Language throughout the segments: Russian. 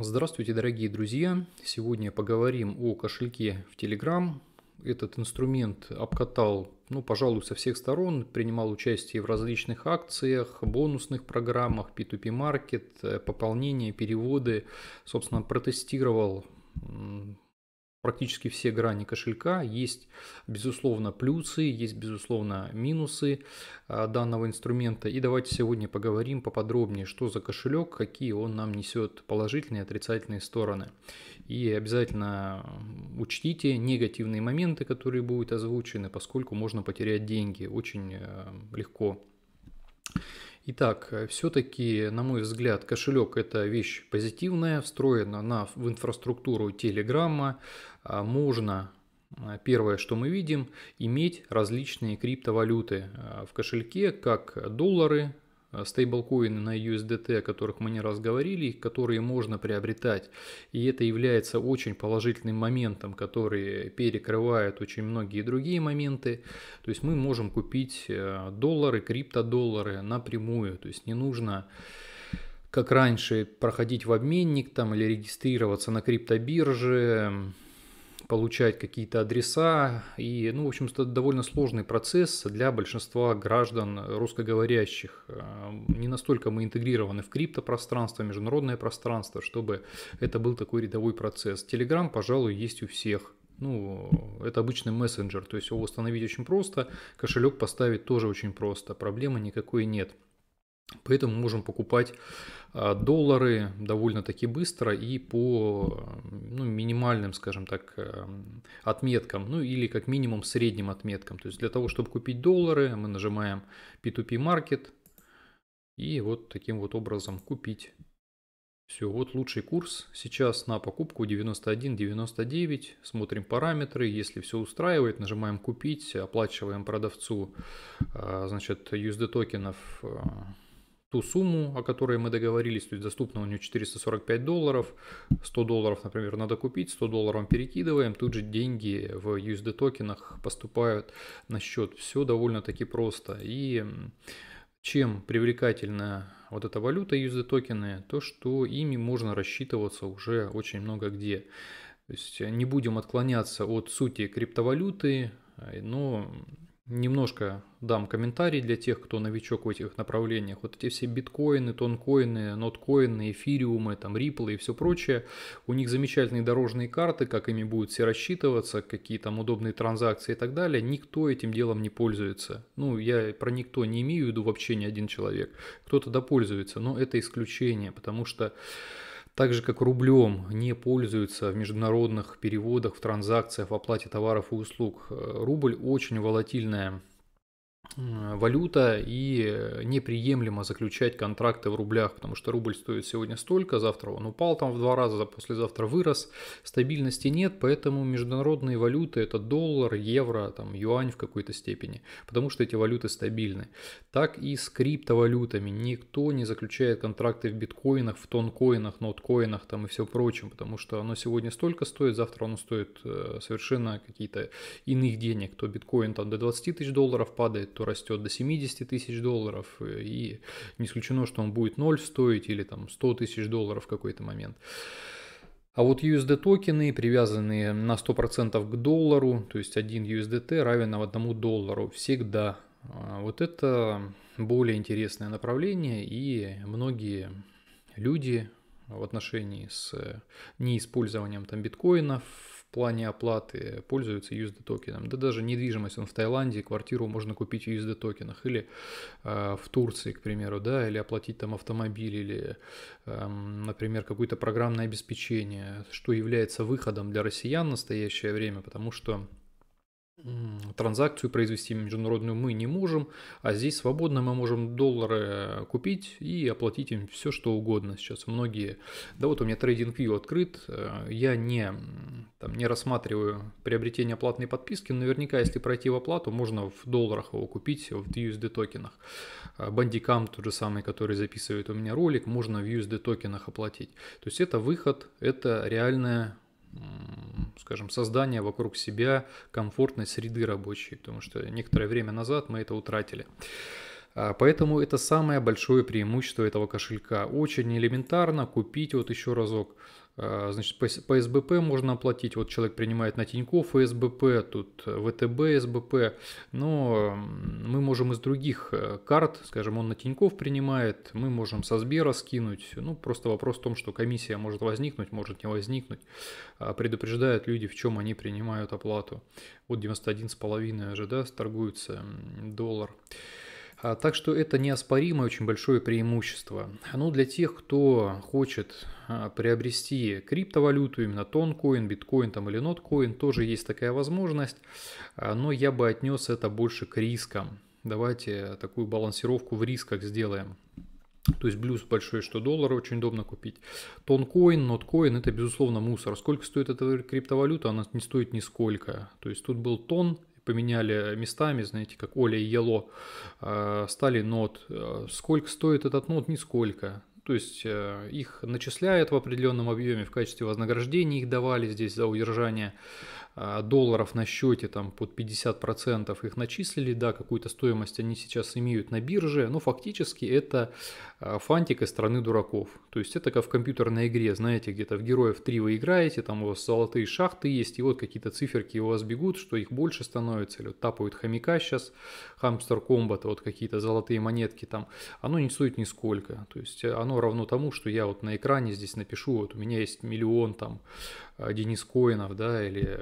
Здравствуйте, дорогие друзья! Сегодня поговорим о кошельке в Telegram. Этот инструмент обкатал, ну, пожалуй, со всех сторон, принимал участие в различных акциях, бонусных программах, P2P-маркет, э, пополнение, переводы. Собственно, протестировал практически все грани кошелька. Есть, безусловно, плюсы, есть, безусловно, минусы а, данного инструмента. И давайте сегодня поговорим поподробнее, что за кошелек, какие он нам несет положительные и отрицательные стороны. И обязательно учтите негативные моменты, которые будут озвучены, поскольку можно потерять деньги очень э, легко. Итак, э, все-таки, на мой взгляд, кошелек – это вещь позитивная, встроена на, в инфраструктуру Телеграма. А можно э, Первое, что мы видим, иметь различные криптовалюты э, в кошельке, как доллары, Э, стейблкоины на USDT, о которых мы не раз говорили, которые можно приобретать. И это является очень положительным моментом, который перекрывает очень многие другие моменты. То есть мы можем купить э, доллары, криптодоллары напрямую. То есть не нужно как раньше проходить в обменник там или регистрироваться на криптобирже, получать какие-то адреса. И, ну, в общем-то, довольно сложный процесс для большинства граждан русскоговорящих. Э, не настолько мы интегрированы в криптопространство, международное пространство, чтобы это был такой рядовой процесс. Телеграм, пожалуй, есть у всех. Ну, это обычный мессенджер, то есть его установить очень просто, кошелек поставить тоже очень просто, проблемы никакой нет. Поэтому можем покупать а, доллары довольно-таки быстро и по ну, минимальным, скажем так, эм, отметкам, ну или как минимум средним отметкам. То есть для того, чтобы купить доллары, мы нажимаем P2P Market и вот таким вот образом купить. Все, вот лучший курс сейчас на покупку 91.99. Смотрим параметры, если все устраивает, нажимаем купить, оплачиваем продавцу а, значит, USD токенов а, ту сумму, о которой мы договорились, то есть доступно у него 445 долларов, 100 долларов, например, надо купить, 100 долларов перекидываем, тут же деньги в USD токенах поступают на счет. Все довольно-таки просто. И чем привлекательна вот эта валюта USD токены, то что ими можно рассчитываться уже очень много где. То есть не будем отклоняться от сути криптовалюты, но Немножко дам комментарий для тех, кто новичок в этих направлениях. Вот эти все биткоины, тонкоины, ноткоины, эфириумы, там, риплы и все прочее. У них замечательные дорожные карты, как ими будут все рассчитываться, какие там удобные транзакции и так далее. Никто этим делом не пользуется. Ну, я про никто не имею в виду вообще ни один человек. Кто-то допользуется, но это исключение, Потому что так же как рублем не пользуется в международных переводах, в транзакциях, в оплате товаров и услуг. Э, рубль очень волатильная Э, валюта и э, неприемлемо заключать контракты в рублях, потому что рубль стоит сегодня столько, завтра он упал там в два раза, послезавтра вырос, стабильности нет, поэтому международные валюты это доллар, евро, там, юань в какой-то степени, потому что эти валюты стабильны. Так и с криптовалютами никто не заключает контракты в биткоинах, в тонкоинах, ноткоинах там и все прочем, потому что оно сегодня столько стоит, завтра оно стоит э, совершенно какие-то иных денег, то биткоин там до 20 тысяч долларов падает, то то растет до 70 тысяч долларов, и не исключено, что он будет 0 стоить или там 100 тысяч долларов в какой-то момент. А вот USD токены, привязанные на 100% к доллару, то есть 1 USDT равен 1 доллару всегда. А вот это более интересное направление, и многие люди в отношении с неиспользованием там биткоинов, плане оплаты пользуются USD токеном. Да даже недвижимость он в Таиланде, квартиру можно купить в USD токенах или э, в Турции, к примеру, да, или оплатить там автомобиль или, э, например, какое-то программное обеспечение, что является выходом для россиян в настоящее время, потому что транзакцию произвести международную мы не можем, а здесь свободно мы можем доллары э, купить и оплатить им все, что угодно сейчас. Многие, да вот у меня трейдинг View открыт, э, я не, там, не рассматриваю приобретение платной подписки, наверняка если пройти в оплату, можно в долларах его купить в USD токенах. Бандикам тот же самый, который записывает у меня ролик, можно в USD токенах оплатить. То есть это выход, это реальная скажем, создания вокруг себя комфортной среды рабочей, потому что некоторое время назад мы это утратили. А, поэтому это самое большое преимущество этого кошелька. Очень элементарно купить вот еще разок а, значит, по СБП можно оплатить. Вот человек принимает на Тинькофф СБП, тут э, ВТБ СБП. Но мы можем из других э, карт, скажем, он на тиньков принимает, мы можем со Сбера скинуть. Ну, просто вопрос в том, что комиссия может возникнуть, может не возникнуть. А предупреждают люди, в чем они принимают оплату. Вот 91,5 уже да, торгуется доллар. Доллар. А, так что это неоспоримое очень большое преимущество. Ну, для тех, кто хочет а, приобрести криптовалюту, именно тонкоин, биткоин там или ноткоин, тоже есть такая возможность, а, но я бы отнес это больше к рискам. Давайте такую балансировку в рисках сделаем. То есть плюс большой, что доллар очень удобно купить. Тонкоин, ноткоин – это, безусловно, мусор. Сколько стоит эта криптовалюта? Она не стоит нисколько. То есть тут был тон, поменяли местами, знаете, как Оля и Ело, э, стали нот. Э, сколько стоит этот нот? Нисколько. То есть э, их начисляют в определенном объеме в качестве вознаграждения, их давали здесь за удержание а, долларов на счете там под 50% их начислили, да, какую-то стоимость они сейчас имеют на бирже, но фактически это а, фантик из страны дураков. То есть это как в компьютерной игре, знаете, где-то в Героев 3 вы играете, там у вас золотые шахты есть, и вот какие-то циферки у вас бегут, что их больше становится, или вот тапают хомяка сейчас, хамстер комбат, вот какие-то золотые монетки там, оно не стоит нисколько. То есть оно равно тому, что я вот на экране здесь напишу, вот у меня есть миллион там а, Денис Коинов, да, или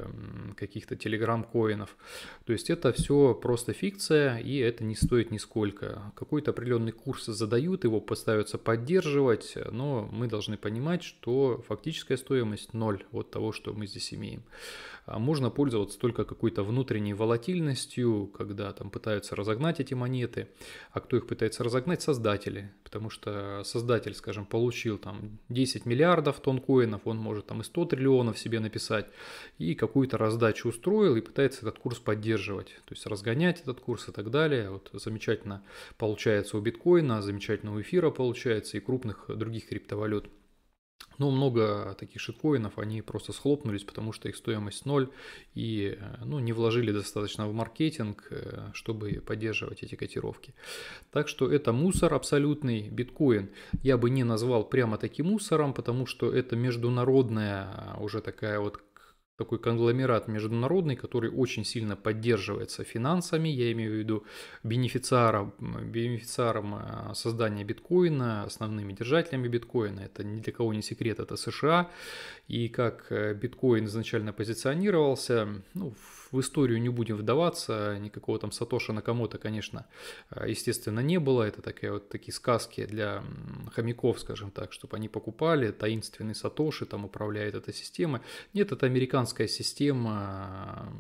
каких-то телеграм-коинов. То есть это все просто фикция, и это не стоит нисколько. Какой-то определенный курс задают, его пытаются поддерживать, но мы должны понимать, что фактическая стоимость ноль от того, что мы здесь имеем. А можно пользоваться только какой-то внутренней волатильностью, когда там пытаются разогнать эти монеты. А кто их пытается разогнать? Создатели. Потому что создатель, скажем, получил там 10 миллиардов тонн коинов, он может там и 100 триллионов себе написать, и какую-то раздачу устроил и пытается этот курс поддерживать. То есть разгонять этот курс и так далее. Вот замечательно получается у биткоина, замечательно у эфира получается и крупных других криптовалют. Но ну, много таких шиткоинов, они просто схлопнулись, потому что их стоимость ноль, и э, ну, не вложили достаточно в маркетинг, э, чтобы поддерживать эти котировки. Так что это мусор абсолютный, биткоин. Я бы не назвал прямо таким мусором, потому что это международная а, уже такая вот такой конгломерат международный, который очень сильно поддерживается финансами, я имею в виду бенефициаром, бенефициаром э, создания биткоина, основными держателями биткоина, это ни для кого не секрет, это США, и как э, биткоин изначально позиционировался, ну, в в историю не будем вдаваться, никакого там Сатоши кому-то конечно, э, естественно, не было, это такие вот такие сказки для хомяков, скажем так, чтобы они покупали, таинственный Сатоши там управляет эта система Нет, это американская система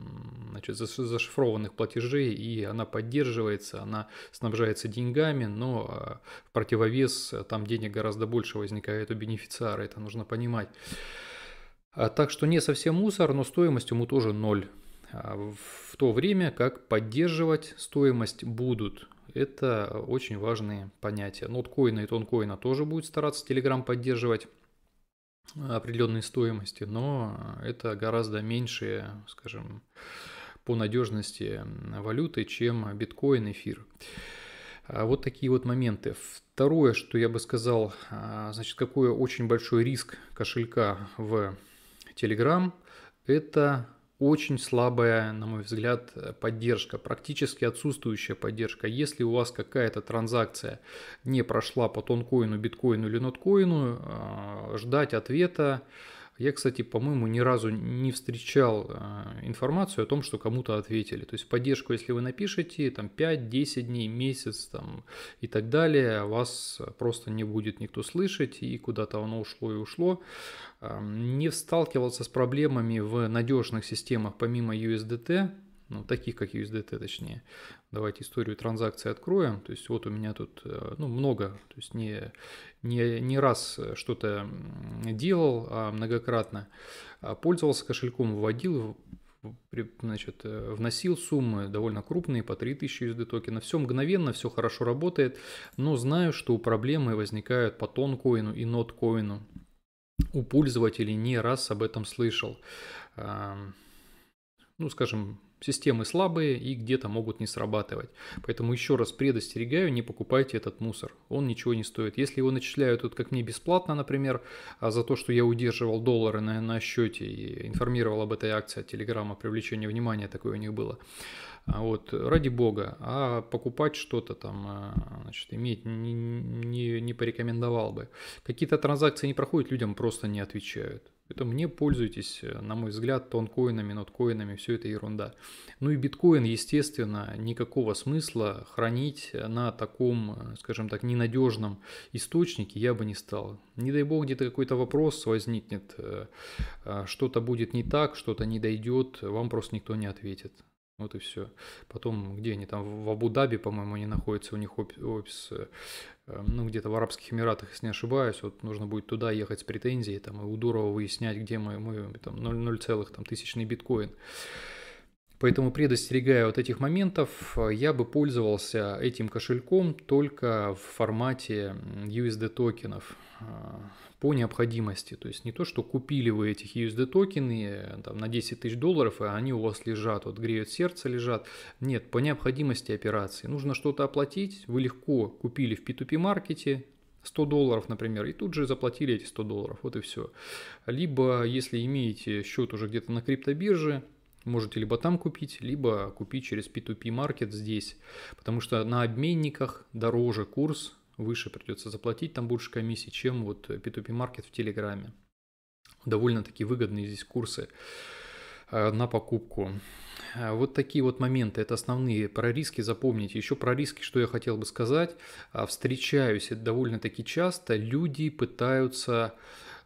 значит, зашифрованных платежей, и она поддерживается, она снабжается деньгами, но э, в противовес э, там денег гораздо больше возникает у бенефициара, это нужно понимать. А так что не совсем мусор, но стоимость ему тоже ноль. А, в то время как поддерживать стоимость будут. Это очень важные понятия. Ноткоина и тонкоина тоже будет стараться Telegram поддерживать а, определенные стоимости, но это гораздо меньше, скажем, по надежности валюты, чем биткоин, эфир. А, вот такие вот моменты. Второе, что я бы сказал, значит, какой очень большой риск кошелька в Telegram, это очень слабая, на мой взгляд, поддержка, практически отсутствующая поддержка. Если у вас какая-то транзакция не прошла по тонкоину, биткоину или ноткоину, а, ждать ответа я, кстати, по-моему, ни разу не встречал а, информацию о том, что кому-то ответили. То есть поддержку, если вы напишете, там 5-10 дней, месяц там, и так далее, вас просто не будет никто слышать, и куда-то оно ушло и ушло. Не сталкивался с проблемами в надежных системах помимо USDT, ну, таких как USDT точнее. Давайте историю транзакции откроем. То есть вот у меня тут э, ну, много, то есть не, не, не раз э, что-то делал, а многократно. А, пользовался кошельком, вводил, значит, э, вносил суммы довольно крупные, по 3000 USD токена. Все мгновенно, все хорошо работает, но знаю, что проблемы возникают по тонкоину и ноткоину. У пользователей не раз об этом слышал. Ну, скажем, Системы слабые и где-то могут не срабатывать. Поэтому еще раз предостерегаю, не покупайте этот мусор. Он ничего не стоит. Если его начисляют, вот как мне бесплатно, например, а, за то, что я удерживал доллары на, на счете и информировал об этой акции от Телеграма, привлечение внимания такое у них было. А, вот, ради бога. А покупать что-то там, а, значит, иметь не, не, не порекомендовал бы. Какие-то транзакции не проходят, людям просто не отвечают. Поэтому не пользуйтесь, э, на мой взгляд, тонкоинами, ноткоинами, все это ерунда. Ну и биткоин, естественно, никакого смысла хранить на таком, э, скажем так, ненадежном источнике я бы не стал. Не дай бог, где-то какой-то вопрос возникнет, э, что-то будет не так, что-то не дойдет, вам просто никто не ответит. Вот и все. Потом, где они там, в Абу-Даби, по-моему, они находятся, у них офис, э, э, ну, где-то в Арабских Эмиратах, если не ошибаюсь, вот нужно будет туда ехать с претензией, там, и у Дурова выяснять, где мы, мы там, 0,0 там, тысячный биткоин. Поэтому, предостерегая вот этих моментов, э, я бы пользовался этим кошельком только в формате USD токенов э, по необходимости. То есть не то, что купили вы этих USD токены э, там, на 10 тысяч долларов, и они у вас лежат, вот греют сердце, лежат. Нет, по необходимости операции. Нужно что-то оплатить, вы легко купили в P2P маркете, 100 долларов, например, и тут же заплатили эти 100 долларов, вот и все. Либо, если имеете счет уже где-то на криптобирже, Можете либо там купить, либо купить через P2P маркет здесь, потому что на обменниках дороже курс, выше придется заплатить там больше комиссии, чем вот P2P маркет в Телеграме. Довольно-таки выгодные здесь курсы э, на покупку. Э, вот такие вот моменты, это основные. Про риски запомните. Еще про риски, что я хотел бы сказать. А, встречаюсь довольно-таки часто. Люди пытаются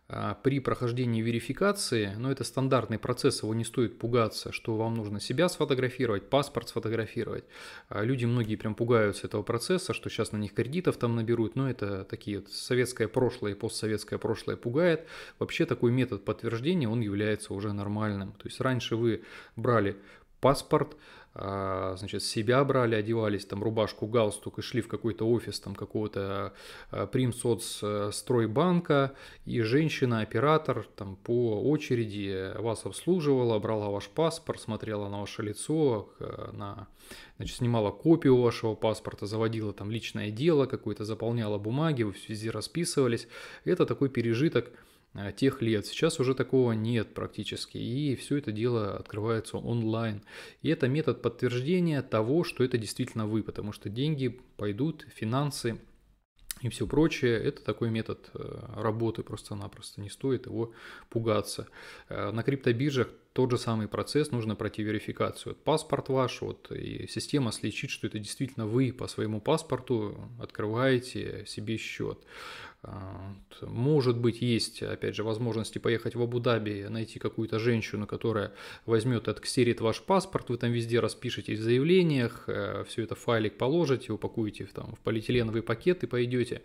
а, при прохождении верификации, но ну, это стандартный процесс, его не стоит пугаться, что вам нужно себя сфотографировать, паспорт сфотографировать. А, люди многие прям пугаются этого процесса, что сейчас на них кредитов там наберут, но это такие вот советское прошлое и постсоветское прошлое пугает. Вообще такой метод подтверждения, он является уже нормальным. То есть раньше вы брали паспорт, а, значит, себя брали, одевались, там, рубашку, галстук и шли в какой-то офис, там, какого-то а, э, стройбанка и женщина-оператор, там, по очереди вас обслуживала, брала ваш паспорт, смотрела на ваше лицо, э, на, значит, снимала копию вашего паспорта, заводила там личное дело какое-то, заполняла бумаги, вы связи расписывались. Это такой пережиток, а, тех лет. Сейчас уже такого нет практически, и все это дело открывается онлайн. И это метод подтверждения того, что это действительно вы, потому что деньги пойдут, финансы и все прочее. Это такой метод э, работы просто-напросто, не стоит его пугаться. Э, на криптобиржах тот же самый процесс, нужно пройти верификацию. Паспорт ваш, вот, и система слечит, что это действительно вы по своему паспорту открываете себе счет. А, может быть, есть, опять же, возможности поехать в Абу-Даби, найти какую-то женщину, которая возьмет и отксерит ваш паспорт, вы там везде распишете в заявлениях, э, все это в файлик положите, упакуете в, там, в полиэтиленовый пакет и пойдете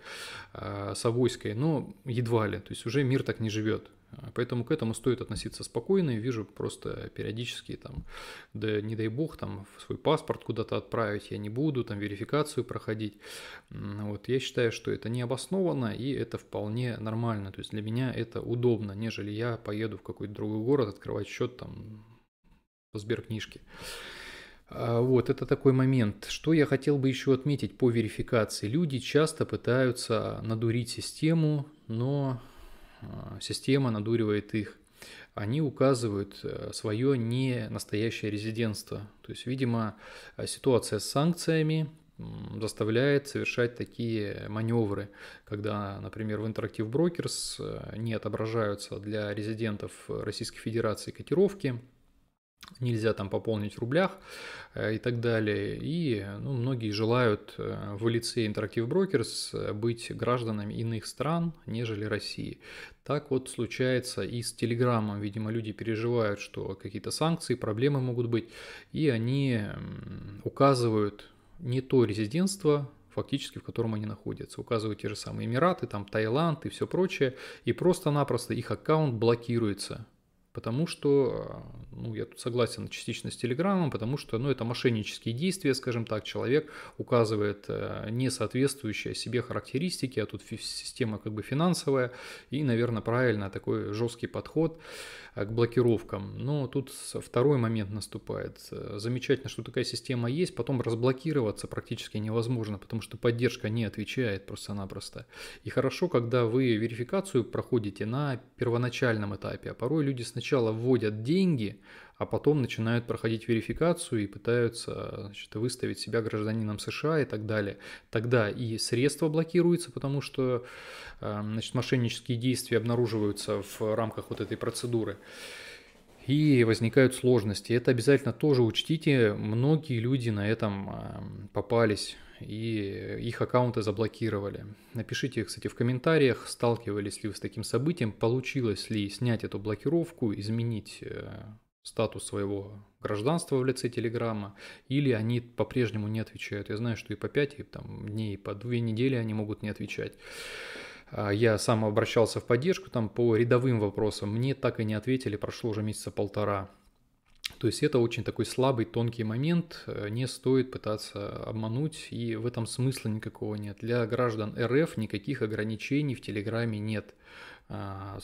а, с авоськой, но едва ли, то есть уже мир так не живет. А, поэтому к этому стоит относиться спокойно. Я вижу просто периодически там, да не дай бог, там свой паспорт куда-то отправить я не буду, там верификацию проходить. Вот я считаю, что это необоснованно и это вполне нормально. То есть для меня это удобно, нежели я поеду в какой-то другой город открывать счет там по сберкнижке. А, вот, это такой момент. Что я хотел бы еще отметить по верификации. Люди часто пытаются надурить систему, но а, система надуривает их, они указывают э, свое не настоящее резидентство. То есть, видимо, э, ситуация с санкциями заставляет совершать такие маневры, когда, например, в Interactive Brokers э, не отображаются для резидентов Российской Федерации котировки, нельзя там пополнить в рублях э, и так далее. И ну, многие желают э, в лице Interactive Brokers э, быть гражданами иных стран, нежели России. Так вот случается и с Телеграмом. Видимо, люди переживают, что какие-то санкции, проблемы могут быть, и они указывают не то резидентство, фактически, в котором они находятся. Указывают те же самые Эмираты, там Таиланд и все прочее. И просто-напросто их аккаунт блокируется потому что ну, я тут согласен частично с Телеграмом, потому что, ну, это мошеннические действия, скажем так, человек указывает э, не соответствующие себе характеристики, а тут система как бы финансовая, и, наверное, правильно такой жесткий подход э, к блокировкам. Но тут второй момент наступает. Э, замечательно, что такая система есть, потом разблокироваться практически невозможно, потому что поддержка не отвечает просто-напросто. И хорошо, когда вы верификацию проходите на первоначальном этапе, а порой люди сначала вводят деньги, а потом начинают проходить верификацию и пытаются значит, выставить себя гражданином США и так далее. Тогда и средства блокируются, потому что э, значит, мошеннические действия обнаруживаются в рамках вот этой процедуры. И возникают сложности. Это обязательно тоже учтите. Многие люди на этом э, попались и их аккаунты заблокировали. Напишите, кстати, в комментариях, сталкивались ли вы с таким событием, получилось ли снять эту блокировку, изменить э, статус своего гражданства в лице Телеграма, или они по-прежнему не отвечают. Я знаю, что и по 5 и, там, дней, и по 2 недели они могут не отвечать. А, я сам обращался в поддержку там по рядовым вопросам. Мне так и не ответили, прошло уже месяца полтора. То есть это очень такой слабый, тонкий момент, э, не стоит пытаться обмануть, и в этом смысла никакого нет. Для граждан РФ никаких ограничений в Телеграме нет. А,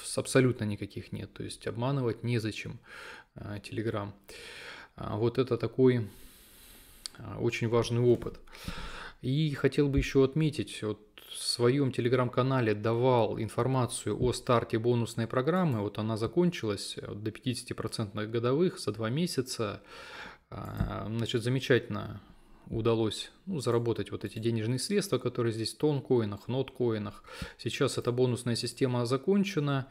с абсолютно никаких нет, то есть обманывать незачем Telegram. А, а, вот это такой очень важный опыт. И хотел бы еще отметить, вот в своем телеграм-канале давал информацию о старте бонусной программы, вот она закончилась э, до 50% годовых за два месяца, значит, замечательно удалось ну, заработать вот эти денежные средства, которые здесь в тонкоинах, ноткоинах. Сейчас эта бонусная система закончена,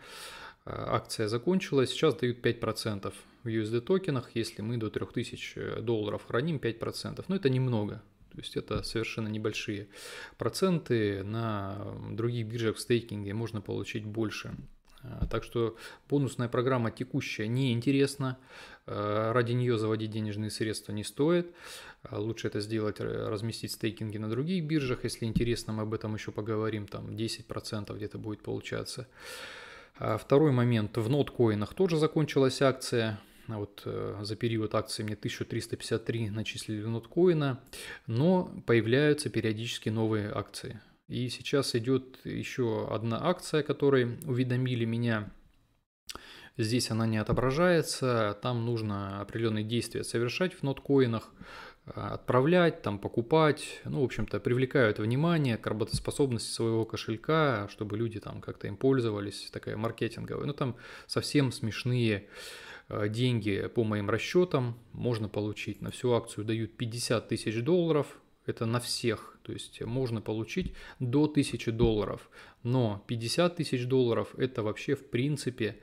э, акция закончилась, сейчас дают 5% в USD токенах, если мы до 3000 э, долларов храним 5%, но ну, это немного, то есть это совершенно небольшие проценты, на других биржах в стейкинге можно получить больше. Э, так что бонусная программа текущая неинтересна, э, ради нее заводить денежные средства не стоит. Э, лучше это сделать, разместить стейкинги на других биржах. Если интересно, мы об этом еще поговорим, там 10% где-то будет получаться. А второй момент, в ноткоинах тоже закончилась акция, а вот за период акции мне 1353 начислили ноткоина, но появляются периодически новые акции – и сейчас идет еще одна акция, которой уведомили меня. Здесь она не отображается, там нужно определенные действия совершать в ноткоинах, а, отправлять, там покупать, ну, в общем-то, привлекают внимание к работоспособности своего кошелька, чтобы люди там как-то им пользовались, такая маркетинговая. Ну, там совсем смешные а, деньги по моим расчетам можно получить. На всю акцию дают 50 тысяч долларов, это на всех, то есть можно получить до 1000 долларов, но 50 тысяч долларов это вообще в принципе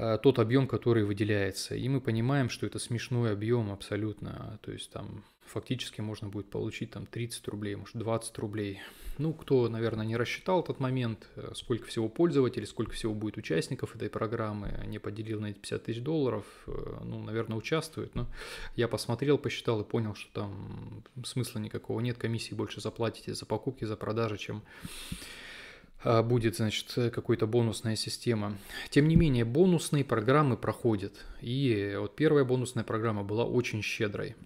Э, тот объем, который выделяется. И мы понимаем, что это смешной объем абсолютно. То есть там фактически можно будет получить там 30 рублей, может 20 рублей. Ну, кто, наверное, не рассчитал этот момент, э, сколько всего пользователей, сколько всего будет участников этой программы, не поделил на эти 50 тысяч долларов, э, ну, наверное, участвует. Но я посмотрел, посчитал и понял, что там смысла никакого нет, комиссии больше заплатите за покупки, за продажи, чем а, будет, значит, э, какая-то бонусная система. Тем не менее, бонусные программы проходят. И вот первая бонусная программа была очень щедрой.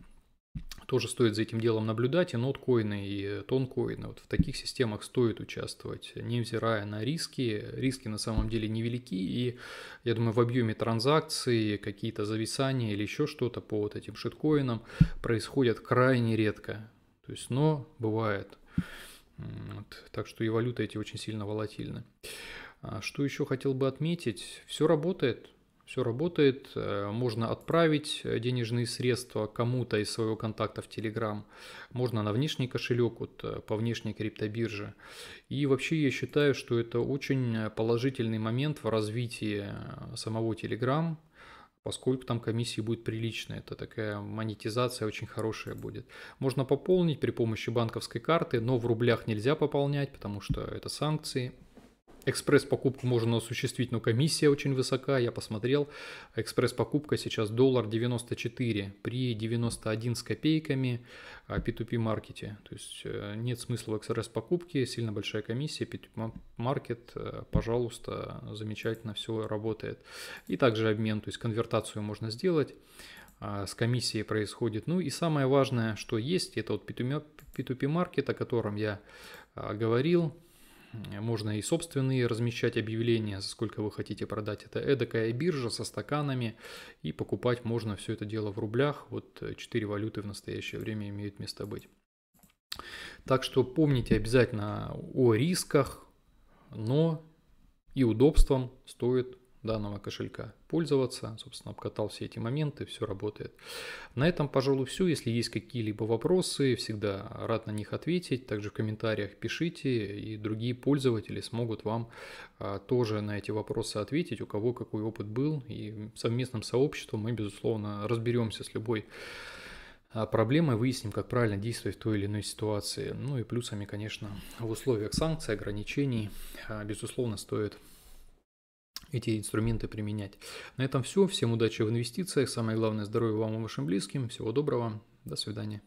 Тоже стоит за этим делом наблюдать, и ноткоины, и тонкоины. Вот в таких системах стоит участвовать, невзирая на риски. Риски на самом деле невелики, и я думаю, в объеме транзакций, какие-то зависания или еще что-то по вот этим шиткоинам происходят крайне редко. То есть, но бывает. Вот. Так что и валюты эти очень сильно волатильны. А что еще хотел бы отметить? Все работает. Все работает. Э, можно отправить э, денежные средства кому-то из своего контакта в Telegram. Можно на внешний кошелек вот, э, по внешней криптобирже. И вообще я считаю, что это очень положительный момент в развитии самого Telegram поскольку там комиссии будет приличная, это такая монетизация очень хорошая будет. Можно пополнить при помощи банковской карты, но в рублях нельзя пополнять, потому что это санкции, Экспресс-покупку можно осуществить, но комиссия очень высока, я посмотрел. Экспресс-покупка сейчас доллар 94 при 91 с копейками а P2P-маркете. То есть э, нет смысла в экспресс-покупке, сильно большая комиссия, P2P-маркет, э, пожалуйста, замечательно все работает. И также обмен, то есть конвертацию можно сделать а, с комиссией происходит. Ну и самое важное, что есть, это вот P2P-маркет, о котором я а, говорил. Э, можно и собственные размещать объявления, за сколько вы хотите продать. Это эдакая биржа со стаканами. И покупать можно все это дело в рублях. Вот э, четыре валюты в настоящее время имеют место быть. Так что помните обязательно о рисках, но и удобством стоит данного кошелька пользоваться. Собственно, обкатал все эти моменты, все работает. На этом, пожалуй, все. Если есть какие-либо вопросы, всегда рад на них ответить. Также в комментариях пишите, и другие пользователи смогут вам а, тоже на эти вопросы ответить, у кого какой опыт был. И совместным сообществом мы, безусловно, разберемся с любой а, проблемой, выясним, как правильно действовать в той или иной ситуации. Ну и плюсами, конечно, в условиях санкций, ограничений, а, безусловно, стоит эти инструменты применять. На этом все. Всем удачи в инвестициях. Самое главное, здоровья вам и вашим близким. Всего доброго. До свидания.